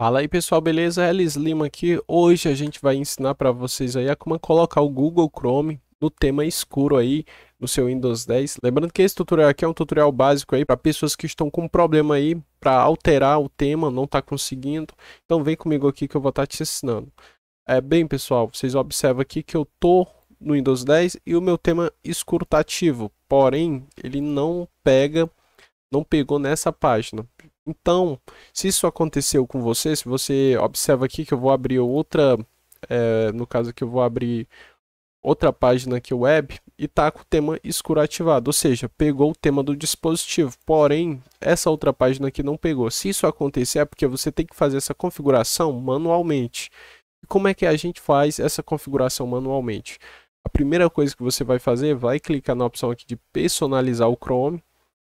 Fala aí pessoal, beleza? Elis Lima aqui. Hoje a gente vai ensinar para vocês aí a como colocar o Google Chrome no tema escuro aí no seu Windows 10. Lembrando que esse tutorial aqui é um tutorial básico aí para pessoas que estão com problema aí para alterar o tema, não tá conseguindo. Então vem comigo aqui que eu vou estar tá te ensinando. É, bem pessoal, vocês observam aqui que eu tô no Windows 10 e o meu tema escuro tá ativo. Porém, ele não pega, não pegou nessa página então, se isso aconteceu com você, se você observa aqui que eu vou abrir outra, é, no caso aqui eu vou abrir outra página aqui web e tá com o tema escuro ativado, ou seja, pegou o tema do dispositivo, porém essa outra página aqui não pegou. Se isso acontecer é porque você tem que fazer essa configuração manualmente. E como é que a gente faz essa configuração manualmente? A primeira coisa que você vai fazer, vai clicar na opção aqui de personalizar o Chrome,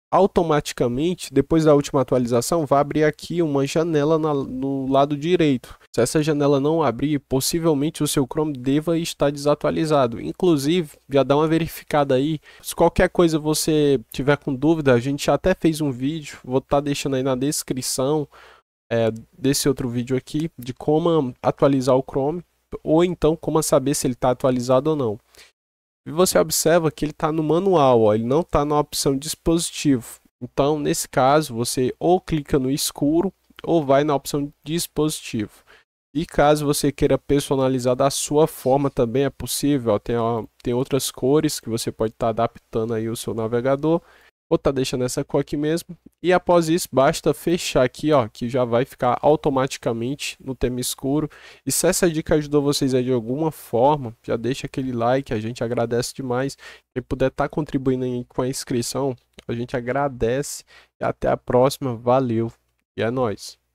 automaticamente, depois da última atualização, vai abrir aqui uma janela na, no lado direito. Se essa janela não abrir, possivelmente o seu Chrome deva estar desatualizado. Inclusive, já dá uma verificada aí. Se qualquer coisa você tiver com dúvida, a gente já até fez um vídeo, vou estar tá deixando aí na descrição é, desse outro vídeo aqui, de como atualizar o Chrome, ou então como saber se ele está atualizado ou não. E você observa que ele está no manual, ó, ele não está na opção dispositivo. Então, nesse caso, você ou clica no escuro ou vai na opção dispositivo. E caso você queira personalizar da sua forma também é possível. Ó, tem, ó, tem outras cores que você pode estar tá adaptando aí o seu navegador. Ou tá deixando essa cor aqui mesmo. E após isso, basta fechar aqui, ó, que já vai ficar automaticamente no tema escuro. E se essa dica ajudou vocês aí de alguma forma, já deixa aquele like, a gente agradece demais. Quem puder estar tá contribuindo aí com a inscrição, a gente agradece. E até a próxima, valeu e é nóis.